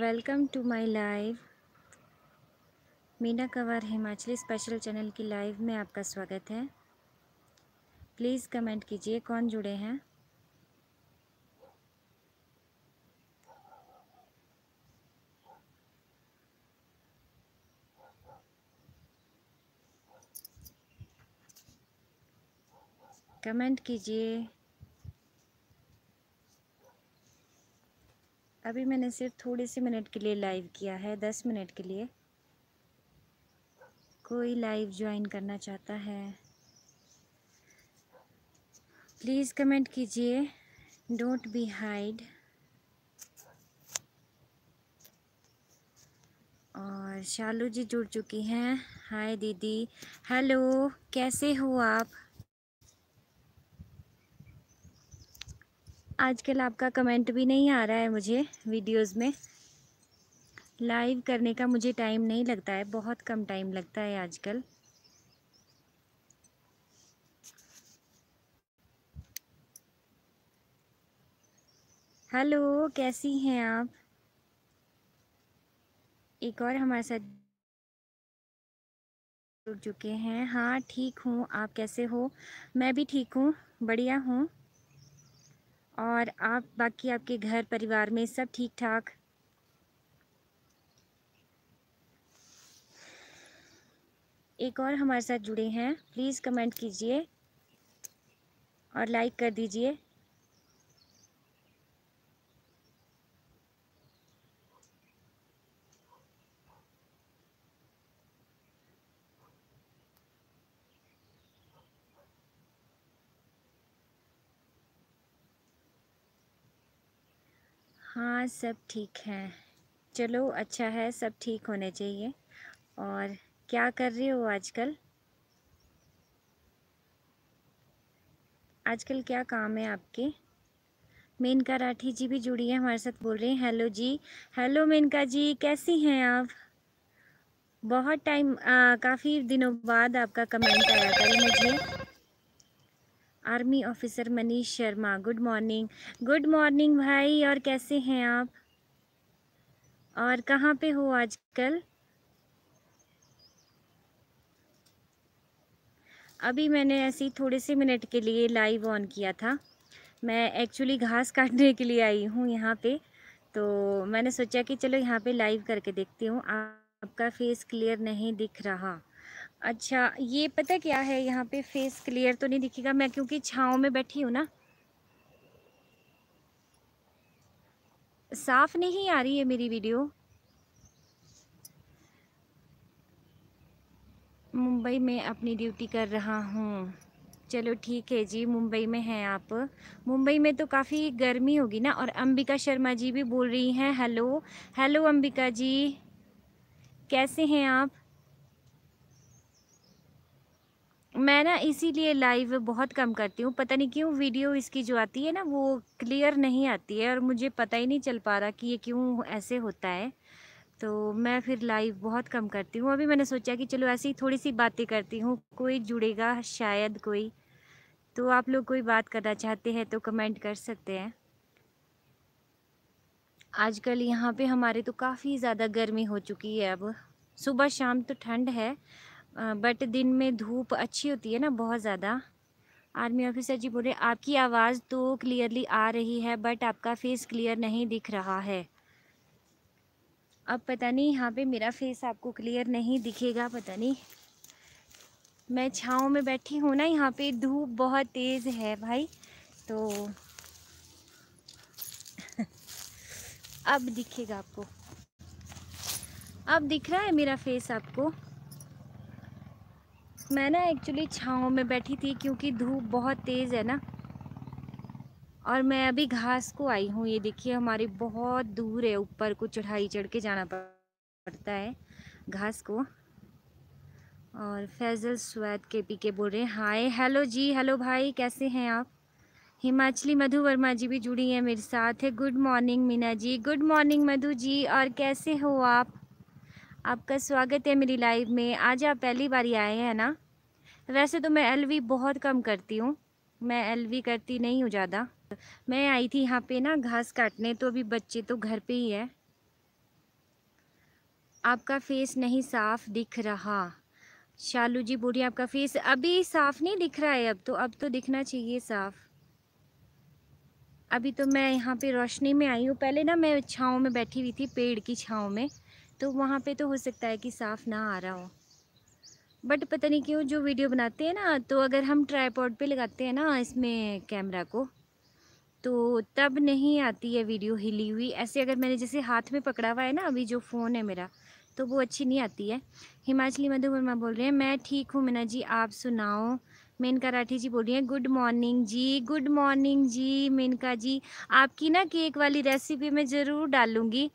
welcome to my live Meena Kanwar Himachali special channel की live में आपका स्वागत है प्लीज़ कमेंट कीजिए कौन जुड़े हैं कमेंट कीजिए अभी मैंने सिर्फ थोड़े से मिनट के लिए लाइव किया है दस मिनट के लिए कोई लाइव ज्वाइन करना चाहता है प्लीज़ कमेंट कीजिए डोंट बी हाइड और शालू जी जुड़ चुकी हैं हाय दीदी हेलो कैसे हो आप आजकल आपका कमेंट भी नहीं आ रहा है मुझे वीडियोस में लाइव करने का मुझे टाइम नहीं लगता है बहुत कम टाइम लगता है आजकल हेलो कैसी हैं आप एक और हमारे साथ जुड़ चुके हैं हाँ ठीक हूँ आप कैसे हो मैं भी ठीक हूँ बढ़िया हूँ और आप बाकी आपके घर परिवार में सब ठीक ठाक एक और हमारे साथ जुड़े हैं प्लीज़ कमेंट कीजिए और लाइक कर दीजिए हाँ सब ठीक है चलो अच्छा है सब ठीक होने चाहिए और क्या कर रही हो आजकल आजकल क्या काम है आपके मेनका राठी जी भी जुड़ी है हमारे साथ बोल रही हैं हेलो जी हेलो मेनका जी कैसी हैं आप बहुत टाइम काफ़ी दिनों बाद आपका कमेंट आया था मुझे army officer Manish Sharma good morning good morning भाई और कैसे हैं आप और कहाँ पे हो आजकल अभी मैंने ऐसे ही थोड़े से मिनट के लिए लाइव ऑन किया था मैं एक्चुअली घास काटने के लिए आई हूँ यहाँ पे तो मैंने सोचा कि चलो यहाँ पे लाइव करके देखती हूँ आपका फेस क्लियर नहीं दिख रहा अच्छा ये पता क्या है यहाँ पे फेस क्लियर तो नहीं दिखेगा मैं क्योंकि छाँव में बैठी हूँ ना साफ नहीं आ रही है मेरी वीडियो मुंबई में अपनी ड्यूटी कर रहा हूँ चलो ठीक है जी मुंबई में हैं आप मुंबई में तो काफ़ी गर्मी होगी ना और अंबिका शर्मा जी भी बोल रही हैं हेलो हेलो अंबिका जी कैसे हैं आप मैं ना इसीलिए लाइव बहुत कम करती हूँ पता नहीं क्यों वीडियो इसकी जो आती है ना वो क्लियर नहीं आती है और मुझे पता ही नहीं चल पा रहा कि ये क्यों ऐसे होता है तो मैं फिर लाइव बहुत कम करती हूँ अभी मैंने सोचा कि चलो ऐसी थोड़ी सी बातें करती हूँ कोई जुड़ेगा शायद कोई तो आप लोग कोई बात करना चाहते हैं तो कमेंट कर सकते हैं आजकल यहाँ पे हमारे तो काफ़ी ज़्यादा गर्मी हो चुकी है अब सुबह शाम तो ठंड है बट दिन में धूप अच्छी होती है ना बहुत ज़्यादा आर्मी ऑफिसर जी बोले आपकी आवाज़ तो क्लियरली आ रही है बट आपका फेस क्लियर नहीं दिख रहा है अब पता नहीं यहाँ पे मेरा फेस आपको क्लियर नहीं दिखेगा पता नहीं मैं छाँव में बैठी हूँ ना यहाँ पे धूप बहुत तेज़ है भाई तो अब दिखेगा आपको अब दिख रहा है मेरा फेस आपको मैं ना एक्चुअली छाँव में बैठी थी क्योंकि धूप बहुत तेज़ है ना और मैं अभी घास को आई हूँ ये देखिए हमारी बहुत दूर है ऊपर को चढ़ाई चढ़ के जाना पड़ता है घास को और फैज़ल स्वैद के पी के बोल रहे हैं हाय हेलो जी हेलो भाई कैसे हैं आप हिमाचली मधु वर्मा जी भी जुड़ी हैं मेरे साथ है good morning Meena ji good morning Madhu ji और कैसे हो आप आपका स्वागत है मेरी लाइव में आज आप पहली बार आए हैं ना वैसे तो मैं एलवी बहुत कम करती हूँ मैं एलवी करती नहीं हूँ ज़्यादा मैं आई थी यहाँ पे ना घास काटने तो अभी बच्चे तो घर पे ही है आपका फेस नहीं साफ दिख रहा शालू जी बोल आपका फेस अभी साफ नहीं दिख रहा है अब तो अब तो दिखना चाहिए साफ अभी तो मैं यहाँ पे रोशनी में आई हूँ पहले ना मैं छाँव में बैठी हुई थी पेड़ की छाँव में तो वहाँ पे तो हो सकता है कि साफ़ ना आ रहा हो बट पता नहीं क्यों जो वीडियो बनाते हैं ना तो अगर हम ट्राईपॉड पे लगाते हैं ना इसमें कैमरा को तो तब नहीं आती है वीडियो हिली हुई ऐसे अगर मैंने जैसे हाथ में पकड़ा हुआ है ना अभी जो फ़ोन है मेरा तो वो अच्छी नहीं आती है हिमाचली मधु वर्मा बोल रहे हैं मैं ठीक हूँ मीना जी आप सुनाओ मेनका राठी जी बोल रही हैं good morning ji good morning ji Menka ji आपकी ना केक वाली रेसिपी मैं ज़रूर डालूँगी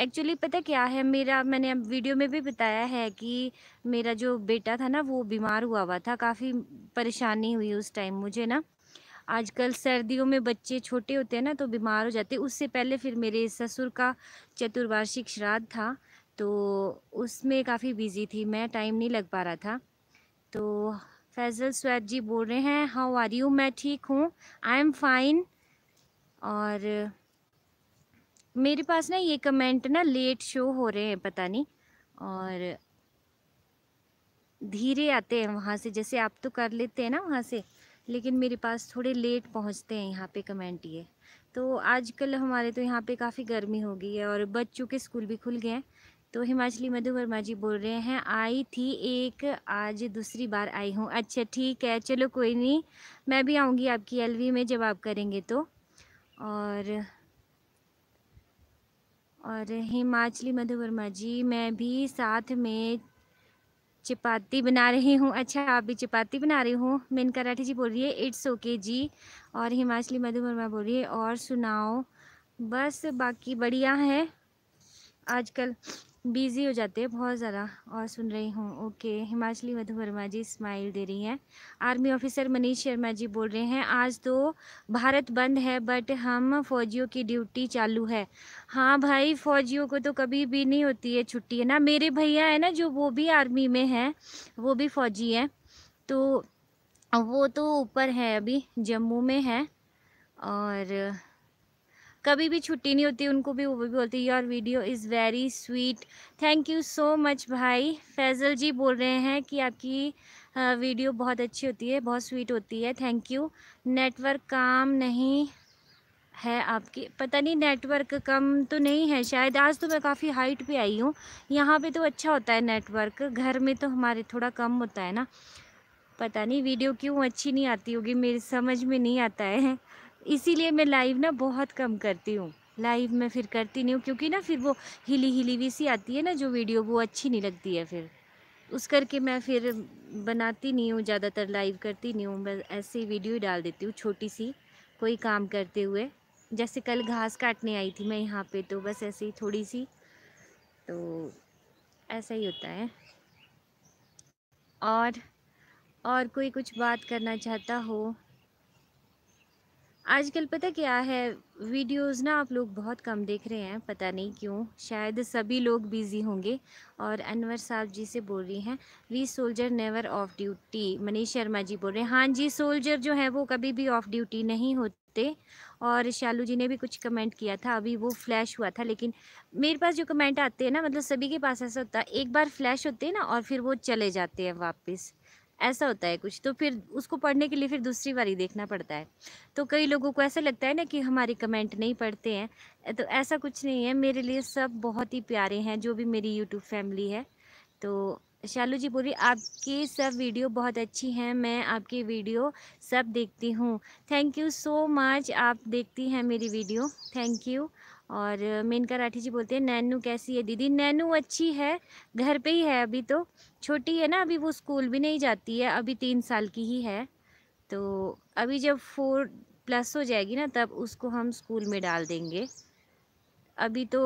एक्चुअली पता क्या है मेरा मैंने अब वीडियो में भी बताया है कि मेरा जो बेटा था ना वो बीमार हुआ हुआ था काफ़ी परेशानी हुई उस टाइम मुझे ना आजकल सर्दियों में बच्चे छोटे होते हैं ना तो बीमार हो जाते उससे पहले फिर मेरे ससुर का चतुर्वार्षिक श्राद्ध था तो उसमें काफ़ी बिज़ी थी मैं टाइम नहीं लग पा रहा था तो फैज़ल स्वैद जी बोल रहे हैं हाउ आर यू मैं ठीक हूँ आई एम फ़ाइन और मेरे पास ना ये कमेंट ना लेट शो हो रहे हैं पता नहीं और धीरे आते हैं वहाँ से जैसे आप तो कर लेते हैं ना वहाँ से लेकिन मेरे पास थोड़े लेट पहुँचते हैं यहाँ पे कमेंट ये तो आजकल हमारे तो यहाँ पे काफ़ी गर्मी हो गई है और बच्चों के स्कूल भी खुल गए हैं तो हिमाचली मधु वर्मा जी बोल रहे हैं आई थी एक आज दूसरी बार आई हूँ अच्छा ठीक है चलो कोई नहीं मैं भी आऊँगी आपकी एल में जब आप करेंगे तो और और हिमाचली मधु वर्मा जी मैं भी साथ में चपाती बना रही हूँ अच्छा आप भी चपाती बना रही हूँ मेनका राठी जी बोल रही है इट्स ओके जी और हिमाचली मधु वर्मा बोल रही है और सुनाओ बस बाकी बढ़िया है आजकल बिज़ी हो जाते हैं बहुत ज़्यादा और सुन रही हूँ ओके हिमाचली मधु वर्मा जी स्माइल दे रही हैं आर्मी ऑफिसर मनीष शर्मा जी बोल रहे हैं आज तो भारत बंद है बट हम फौजियों की ड्यूटी चालू है हाँ भाई फौजियों को तो कभी भी नहीं होती है छुट्टी है ना मेरे भैया है ना जो वो भी आर्मी में हैं वो भी फ़ौजी हैं तो वो तो ऊपर है अभी जम्मू में है और कभी भी छुट्टी नहीं होती उनको भी वो भी बोलती your video is very sweet thank you so much भाई फैज़ल जी बोल रहे हैं कि आपकी वीडियो बहुत अच्छी होती है बहुत स्वीट होती है थैंक यू नेटवर्क काम नहीं है आपकी पता नहीं नेटवर्क कम तो नहीं है शायद आज तो मैं काफ़ी हाइट पे आई हूँ यहाँ पे तो अच्छा होता है नेटवर्क घर में तो हमारे थोड़ा कम होता है ना पता नहीं वीडियो क्यों अच्छी नहीं आती होगी मेरी समझ में नहीं आता है इसीलिए मैं लाइव ना बहुत कम करती हूँ लाइव में फिर करती नहीं हूँ क्योंकि ना फिर वो हिली हिली हुई सी आती है ना जो वीडियो वो अच्छी नहीं लगती है फिर उस करके मैं फिर बनाती नहीं हूँ ज़्यादातर लाइव करती नहीं हूँ मैं ऐसे ही वीडियो डाल देती हूँ छोटी सी कोई काम करते हुए जैसे कल घास काटने आई थी मैं यहाँ पे तो बस ऐसे ही थोड़ी सी तो ऐसा ही होता है और और कोई कुछ बात करना चाहता हो आजकल पता क्या है वीडियोस ना आप लोग बहुत कम देख रहे हैं पता नहीं क्यों शायद सभी लोग बिज़ी होंगे और अनवर साहब जी से बोल रही हैं we soldier never off duty Manish Sharma ji बोल रहे हैं हाँ जी सोल्जर जो है वो कभी भी ऑफ ड्यूटी नहीं होते और शालू जी ने भी कुछ कमेंट किया था अभी वो फ्लैश हुआ था लेकिन मेरे पास जो कमेंट आते हैं ना मतलब सभी के पास ऐसा होता है एक बार फ्लैश होते हैं ना और फिर वो चले जाते हैं वापस ऐसा होता है कुछ तो फिर उसको पढ़ने के लिए फिर दूसरी बारी देखना पड़ता है तो कई लोगों को ऐसा लगता है ना कि हमारे कमेंट नहीं पढ़ते हैं तो ऐसा कुछ नहीं है मेरे लिए सब बहुत ही प्यारे हैं जो भी मेरी यूट्यूब फैमिली है तो शालू जी बोल रही आपकी सब वीडियो बहुत अच्छी हैं मैं आपकी वीडियो सब देखती हूँ थैंक यू सो मच आप देखती हैं मेरी वीडियो थैंक यू और मेनका राठी जी बोलते हैं नैनू कैसी है दीदी नैनू अच्छी है घर पे ही है अभी तो छोटी है ना अभी वो स्कूल भी नहीं जाती है अभी तीन साल की ही है तो अभी जब फोर प्लस हो जाएगी ना तब उसको हम स्कूल में डाल देंगे अभी तो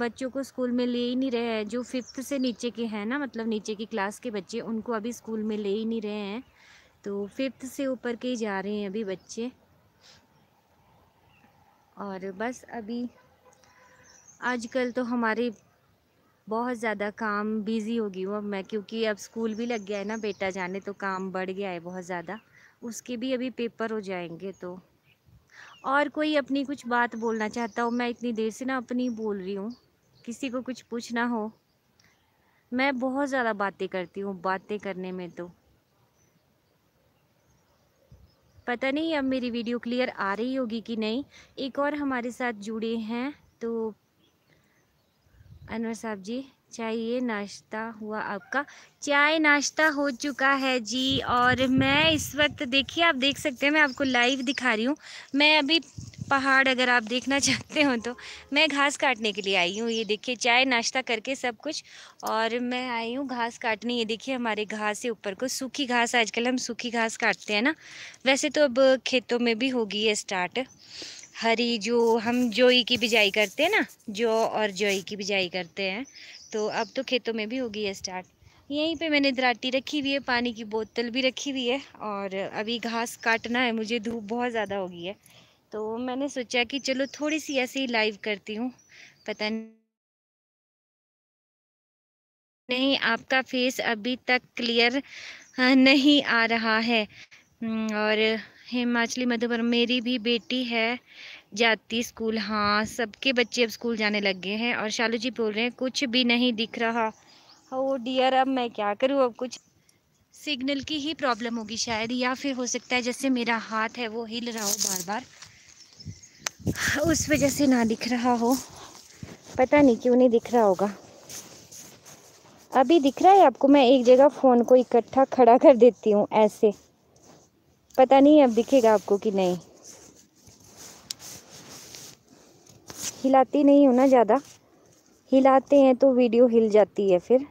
बच्चों को स्कूल में ले ही नहीं रहे हैं जो फिफ्थ से नीचे के हैं ना मतलब नीचे की क्लास के बच्चे उनको अभी स्कूल में ले ही नहीं रहे हैं तो फिफ्थ से ऊपर के ही जा रहे हैं अभी बच्चे और बस अभी आजकल तो हमारे बहुत ज़्यादा काम बिज़ी हो गई हूँ अब मैं क्योंकि अब स्कूल भी लग गया है ना बेटा जाने तो काम बढ़ गया है बहुत ज़्यादा उसके भी अभी पेपर हो जाएंगे तो और कोई अपनी कुछ बात बोलना चाहता हो मैं इतनी देर से ना अपनी बोल रही हूँ किसी को कुछ पूछना हो मैं बहुत ज़्यादा बातें करती हूँ बातें करने में तो पता नहीं अब मेरी वीडियो क्लियर आ रही होगी कि नहीं एक और हमारे साथ जुड़े हैं तो अनवर साहब जी चाहिए नाश्ता हुआ आपका चाय नाश्ता हो चुका है जी और मैं इस वक्त देखिए आप देख सकते हैं मैं आपको लाइव दिखा रही हूँ मैं अभी पहाड़ अगर आप देखना चाहते हो तो मैं घास काटने के लिए आई हूँ ये देखिए चाय नाश्ता करके सब कुछ और मैं आई हूँ घास काटने ये देखिए हमारे घास से ऊपर को सूखी घास आजकल हम सूखी घास काटते हैं ना वैसे तो अब खेतों में भी होगी ये स्टार्ट हरी जो हम जोई की बिजाई करते हैं ना जौ और जोई की बिजाई करते हैं तो अब तो खेतों में भी होगी है स्टार्ट यहीं पे मैंने दराटी रखी हुई है पानी की बोतल भी रखी हुई है और अभी घास काटना है मुझे धूप बहुत ज़्यादा हो गई है तो मैंने सोचा कि चलो थोड़ी सी ऐसे ही लाइव करती हूँ पता नहीं नहीं आपका फेस अभी तक क्लियर नहीं आ रहा है हम्म, और हिमाचली मधुबर मेरी भी बेटी है जाती स्कूल हाँ सबके बच्चे अब स्कूल जाने लग गए हैं और शालू जी बोल रहे हैं कुछ भी नहीं दिख रहा हो डियर अब मैं क्या करूँ अब कुछ सिग्नल की ही प्रॉब्लम होगी शायद या फिर हो सकता है जैसे मेरा हाथ है वो हिल रहा हो बार बार उस वजह से ना दिख रहा हो पता नहीं क्यों नहीं दिख रहा होगा अभी दिख रहा है आपको मैं एक जगह फ़ोन को इकट्ठा खड़ा कर देती हूँ ऐसे पता नहीं अब दिखेगा आपको कि नहीं हिलाती नहीं हो ना ज़्यादा हिलाते हैं तो वीडियो हिल जाती है फिर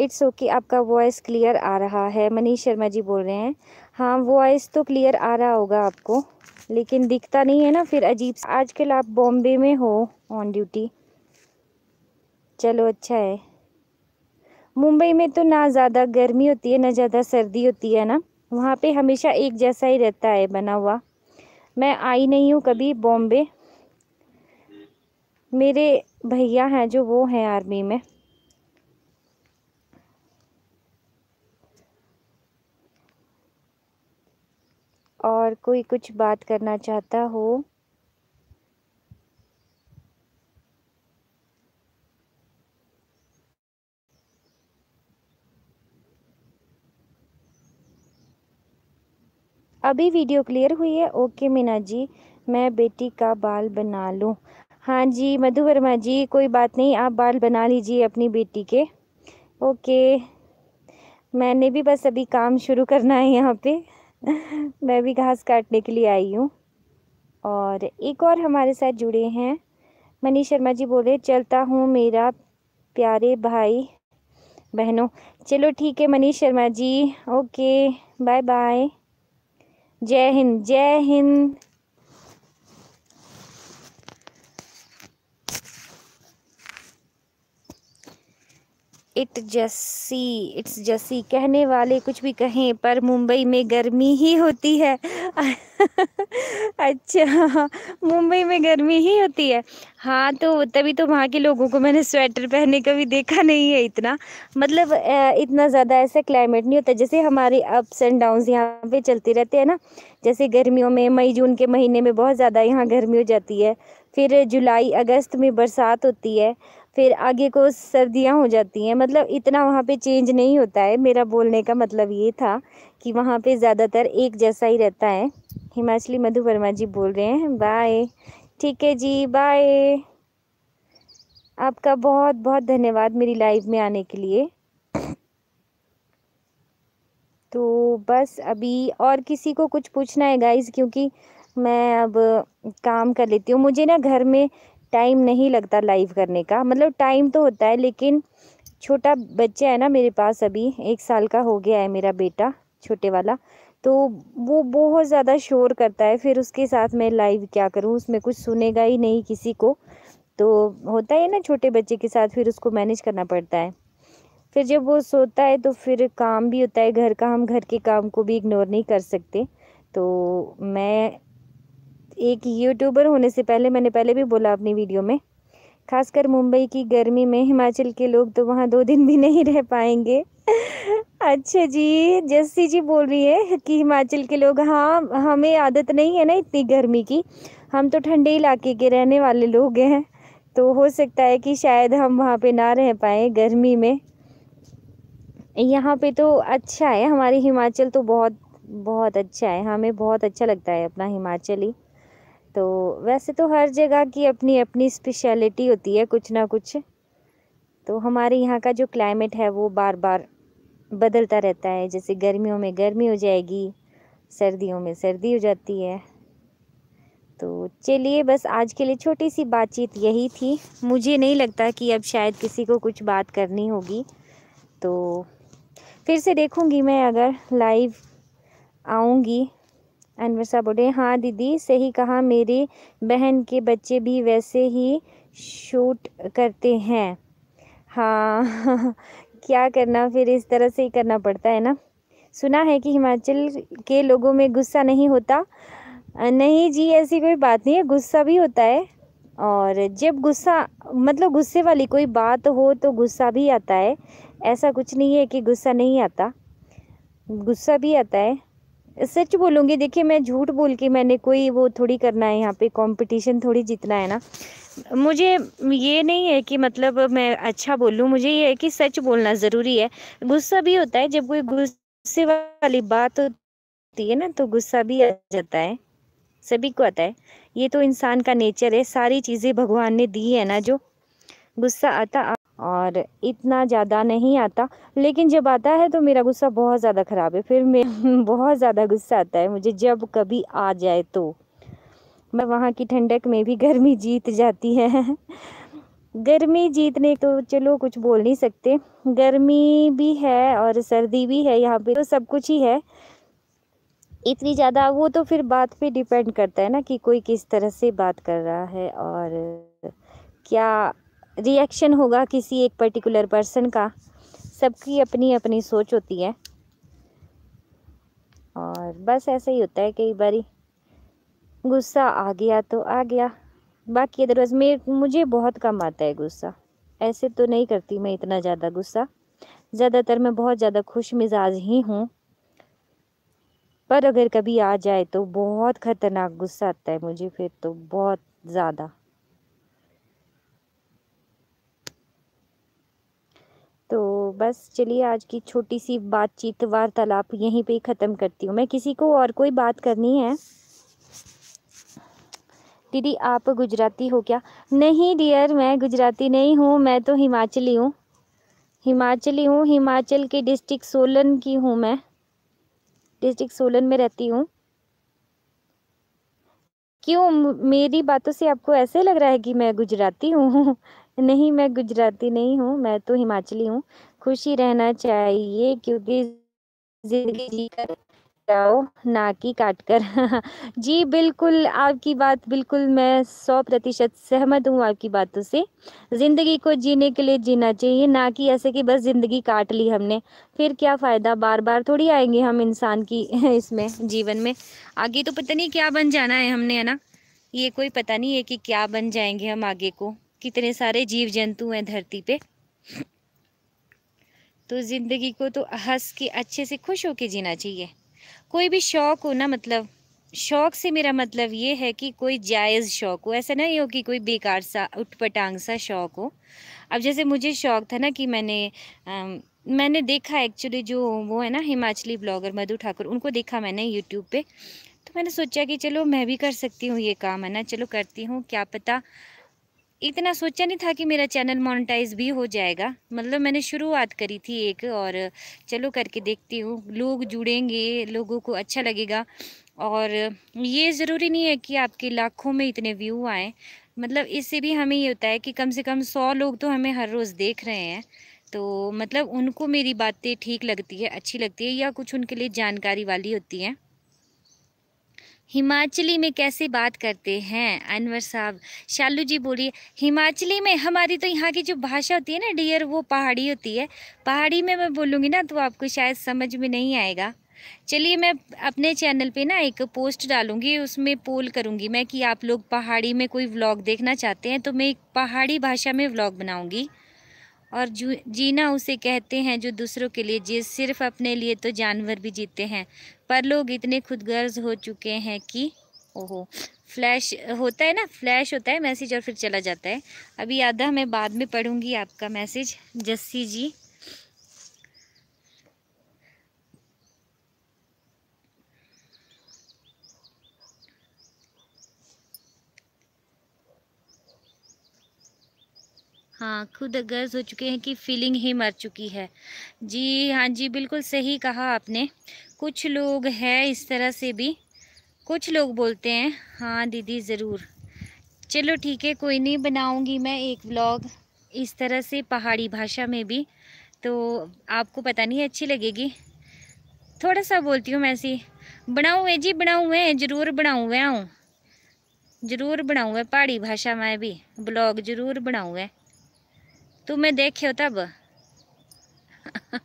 इट्स ओके okay, आपका वॉइस क्लियर आ रहा है मनीष शर्मा जी बोल रहे हैं हाँ वॉइस तो क्लियर आ रहा होगा आपको लेकिन दिखता नहीं है ना फिर अजीब आजकल आप बॉम्बे में हो ऑन ड्यूटी चलो अच्छा है मुंबई में तो ना ज़्यादा गर्मी होती है ना ज़्यादा सर्दी होती है ना वहाँ पे हमेशा एक जैसा ही रहता है बना हुआ मैं आई नहीं हूँ कभी बॉम्बे मेरे भैया हैं जो वो हैं आर्मी में और कोई कुछ बात करना चाहता हो अभी वीडियो क्लियर हुई है ओके मीना जी मैं बेटी का बाल बना लूँ हाँ जी मधु वर्मा जी कोई बात नहीं आप बाल बना लीजिए अपनी बेटी के ओके मैंने भी बस अभी काम शुरू करना है यहाँ पे मैं भी घास काटने के लिए आई हूँ और एक और हमारे साथ जुड़े हैं मनीष शर्मा जी बोले चलता हूँ मेरा प्यारे भाई बहनों चलो ठीक है Manish Sharma ji okay bye bye जय हिंद जय हिंद इट जस्सी इट्स जस्सी कहने वाले कुछ भी कहें पर मुंबई में गर्मी ही होती है अच्छा मुंबई में गर्मी ही होती है हाँ तो तभी तो वहाँ के लोगों को मैंने स्वेटर पहने का भी देखा नहीं है इतना मतलब इतना ज़्यादा ऐसा क्लाइमेट नहीं होता जैसे हमारे अप्स एंड डाउन्स यहाँ पे चलते रहते हैं ना जैसे गर्मियों में मई जून के महीने में बहुत ज़्यादा यहाँ गर्मी हो जाती है फिर जुलाई अगस्त में बरसात होती है फिर आगे को सर्दियाँ हो जाती हैं मतलब इतना वहाँ पे चेंज नहीं होता है मेरा बोलने का मतलब ये था कि वहाँ पे ज़्यादातर एक जैसा ही रहता है हिमाचली मधु वर्मा जी बोल रहे हैं बाय ठीक है जी बाय आपका बहुत बहुत धन्यवाद मेरी लाइव में आने के लिए तो बस अभी और किसी को कुछ पूछना है गाइज क्योंकि मैं अब काम कर लेती हूँ मुझे ना घर में टाइम नहीं लगता लाइव करने का मतलब टाइम तो होता है लेकिन छोटा बच्चा है ना मेरे पास अभी एक साल का हो गया है मेरा बेटा छोटे वाला तो वो बहुत ज़्यादा शोर करता है फिर उसके साथ मैं लाइव क्या करूँ उसमें कुछ सुनेगा ही नहीं किसी को तो होता है ना छोटे बच्चे के साथ फिर उसको मैनेज करना पड़ता है फिर जब वो सोता है तो फिर काम भी होता है घर का हम घर के काम को भी इग्नोर नहीं कर सकते तो मैं एक यूट्यूबर होने से पहले मैंने पहले भी बोला अपनी वीडियो में खासकर मुंबई की गर्मी में हिमाचल के लोग तो वहाँ दो दिन भी नहीं रह पाएंगे अच्छा जी जस्सी जी बोल रही है कि हिमाचल के लोग हाँ हमें आदत नहीं है ना इतनी गर्मी की हम तो ठंडे इलाके के रहने वाले लोग हैं तो हो सकता है कि शायद हम वहाँ पे ना रह पाए गर्मी में यहाँ पे तो अच्छा है हमारे हिमाचल तो बहुत बहुत अच्छा है हमें बहुत अच्छा लगता है अपना हिमाचल ही तो वैसे तो हर जगह की अपनी अपनी स्पेशलिटी होती है कुछ ना कुछ तो हमारे यहाँ का जो क्लाइमेट है वो बार बार बदलता रहता है जैसे गर्मियों में गर्मी हो जाएगी सर्दियों में सर्दी हो जाती है तो चलिए बस आज के लिए छोटी सी बातचीत यही थी मुझे नहीं लगता कि अब शायद किसी को कुछ बात करनी होगी तो फिर से देखूँगी मैं अगर लाइव आऊँगी अनवर साहब बोले हाँ दीदी सही कहा मेरी बहन के बच्चे भी वैसे ही शूट करते हैं हाँ क्या करना फिर इस तरह से ही करना पड़ता है ना सुना है कि हिमाचल के लोगों में गुस्सा नहीं होता नहीं जी ऐसी कोई बात नहीं है गुस्सा भी होता है और जब गुस्सा मतलब गुस्से वाली कोई बात हो तो गुस्सा भी आता है ऐसा कुछ नहीं है कि गुस्सा नहीं आता गुस्सा भी आता है सच बोलूँगी देखिए मैं झूठ बोल के मैंने कोई वो थोड़ी करना है यहाँ पे कंपटीशन थोड़ी जीतना है ना मुझे ये नहीं है कि मतलब मैं अच्छा बोलूँ मुझे ये है कि सच बोलना ज़रूरी है गुस्सा भी होता है जब कोई गुस्से वाली बात होती है ना तो गुस्सा भी आ जाता है सभी को आता है ये तो इंसान का नेचर है सारी चीज़ें भगवान ने दी है ना जो गुस्सा आता और इतना ज़्यादा नहीं आता लेकिन जब आता है तो मेरा गुस्सा बहुत ज़्यादा ख़राब है फिर मैं बहुत ज़्यादा गुस्सा आता है मुझे जब कभी आ जाए तो मैं वहाँ की ठंडक में भी गर्मी जीत जाती है गर्मी जीतने तो चलो कुछ बोल नहीं सकते गर्मी भी है और सर्दी भी है यहाँ पे तो सब कुछ ही है इतनी ज़्यादा वो तो फिर बात पे डिपेंड करता है ना कि कोई किस तरह से बात कर रहा है और क्या रिएक्शन होगा किसी एक पर्टिकुलर पर्सन का सबकी अपनी अपनी सोच होती है और बस ऐसा ही होता है कई बारी गुस्सा आ गया तो आ गया बाकी अदरवाइज़ मेरे मुझे बहुत कम आता है गुस्सा ऐसे तो नहीं करती मैं इतना ज़्यादा गुस्सा ज़्यादातर मैं बहुत ज़्यादा खुश मिजाज ही हूँ पर अगर कभी आ जाए तो बहुत ख़तरनाक गुस्सा आता है मुझे फिर तो बहुत ज़्यादा तो बस चलिए आज की छोटी सी बातचीत वार्तालाप यहीं पे ही ख़त्म करती हूँ मैं किसी को और कोई बात करनी है दीदी आप गुजराती हो क्या नहीं डियर मैं गुजराती नहीं हूँ मैं तो हिमाचली हूँ हिमाचली हूँ हिमाचल के डिस्ट्रिक्ट सोलन की हूँ मैं डिस्ट्रिक्ट सोलन में रहती हूँ क्यों मेरी बातों से आपको ऐसे लग रहा है कि मैं गुजराती हूँ नहीं मैं गुजराती नहीं हूँ मैं तो हिमाचली हूँ खुशी रहना चाहिए क्योंकि जिंदगी जी कर जाओ ना कि काट कर जी बिल्कुल आपकी बात बिल्कुल मैं सौ प्रतिशत सहमत हूँ आपकी बातों से ज़िंदगी को जीने के लिए जीना चाहिए ना कि ऐसे कि बस ज़िंदगी काट ली हमने फिर क्या फ़ायदा बार बार थोड़ी आएंगे हम इंसान की इसमें जीवन में आगे तो पता नहीं क्या बन जाना है हमने है ना ये कोई पता नहीं है कि क्या बन जाएंगे हम आगे को कितने सारे जीव जंतु हैं धरती पे तो ज़िंदगी को तो हंस के अच्छे से खुश होके जीना चाहिए कोई भी शौक़ हो ना मतलब शौक़ से मेरा मतलब ये है कि कोई जायज़ शौक़ हो ऐसा नहीं हो कि कोई बेकार सा उठपटांग सा शौक़ हो अब जैसे मुझे शौक़ था ना कि मैंने आ, मैंने देखा एक्चुअली जो वो है ना हिमाचली ब्लॉगर मधु ठाकुर उनको देखा मैंने यूट्यूब पे तो मैंने सोचा कि चलो मैं भी कर सकती हूँ ये काम है ना चलो करती हूँ क्या पता इतना सोचा नहीं था कि मेरा चैनल मोनेटाइज भी हो जाएगा मतलब मैंने शुरुआत करी थी एक और चलो करके देखती हूँ लोग जुड़ेंगे लोगों को अच्छा लगेगा और ये ज़रूरी नहीं है कि आपके लाखों में इतने व्यू आएँ मतलब इससे भी हमें ये होता है कि कम से कम सौ लोग तो हमें हर रोज़ देख रहे हैं तो मतलब उनको मेरी बातें ठीक लगती है अच्छी लगती है या कुछ उनके लिए जानकारी वाली होती हैं हिमाचली में कैसे बात करते हैं अनवर साहब शालू जी बोलिए हिमाचली में हमारी तो यहाँ की जो भाषा होती है ना डियर वो पहाड़ी होती है पहाड़ी में मैं बोलूँगी ना तो आपको शायद समझ में नहीं आएगा चलिए मैं अपने चैनल पे ना एक पोस्ट डालूँगी उसमें पोल करूँगी मैं कि आप लोग पहाड़ी में कोई व्लॉग देखना चाहते हैं तो मैं एक पहाड़ी भाषा में व्लॉग बनाऊँगी और जीना उसे कहते हैं जो दूसरों के लिए जी सिर्फ अपने लिए तो जानवर भी जीते हैं पर लोग इतने खुद हो चुके हैं कि ओहो फ्लैश होता है ना फ्लैश होता है मैसेज और फिर चला जाता है अभी आधा मैं बाद में पढ़ूंगी आपका मैसेज जस्सी जी हाँ खुद गर्ज हो चुके हैं कि फीलिंग ही मर चुकी है जी हाँ जी बिल्कुल सही कहा आपने कुछ लोग हैं इस तरह से भी कुछ लोग बोलते हैं हाँ दीदी ज़रूर चलो ठीक है कोई नहीं बनाऊंगी मैं एक व्लॉग इस तरह से पहाड़ी भाषा में भी तो आपको पता नहीं अच्छी लगेगी थोड़ा सा बोलती हूँ मैं ऐसी बनाऊँ जी बनाऊँ ज़रूर बनाऊँ आऊँ जरूर बनाऊँ पहाड़ी भाषा में भी ब्लॉग जरूर बनाऊँ तुम्हें तो देखे हो तब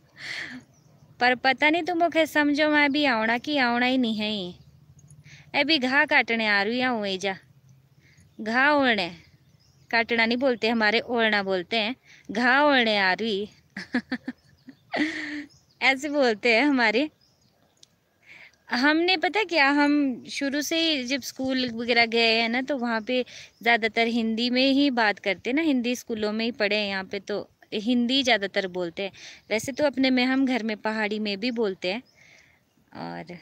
पर पता नहीं तू मुखे समझो मैं अभी आना कि आना ही नहीं है ही अभी घा काटने आ रही हूँ ऐजा घा ओढ़ने काटना नहीं बोलते हमारे ओढ़ना बोलते हैं घा ओढ़ने आ रही ऐसे बोलते हैं हमारे हमने पता क्या हम शुरू से ही जब स्कूल वगैरह गए हैं ना तो वहाँ पे ज़्यादातर हिंदी में ही बात करते ना हिंदी स्कूलों में ही पढ़े हैं यहाँ पे तो हिंदी ज़्यादातर बोलते हैं वैसे तो अपने में हम घर में पहाड़ी में भी बोलते हैं और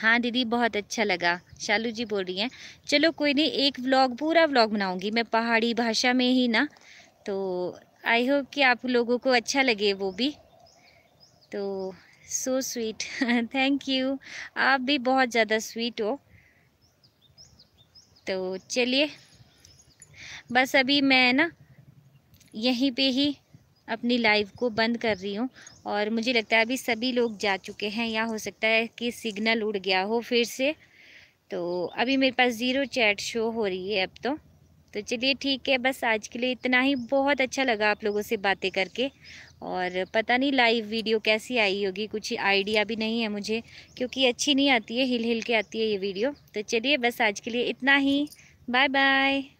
हाँ दीदी बहुत अच्छा लगा शालू जी बोल रही हैं चलो कोई नहीं एक व्लॉग पूरा व्लॉग बनाऊंगी मैं पहाड़ी भाषा में ही ना तो आई होप कि आप लोगों को अच्छा लगे वो भी तो सो स्वीट थैंक यू आप भी बहुत ज़्यादा स्वीट हो तो चलिए बस अभी मैं ना यहीं पे ही अपनी लाइव को बंद कर रही हूँ और मुझे लगता है अभी सभी लोग जा चुके हैं या हो सकता है कि सिग्नल उड़ गया हो फिर से तो अभी मेरे पास ज़ीरो चैट शो हो रही है अब तो तो चलिए ठीक है बस आज के लिए इतना ही बहुत अच्छा लगा आप लोगों से बातें करके और पता नहीं लाइव वीडियो कैसी आई होगी कुछ आइडिया भी नहीं है मुझे क्योंकि अच्छी नहीं आती है हिल हिल के आती है ये वीडियो तो चलिए बस आज के लिए इतना ही बाय बाय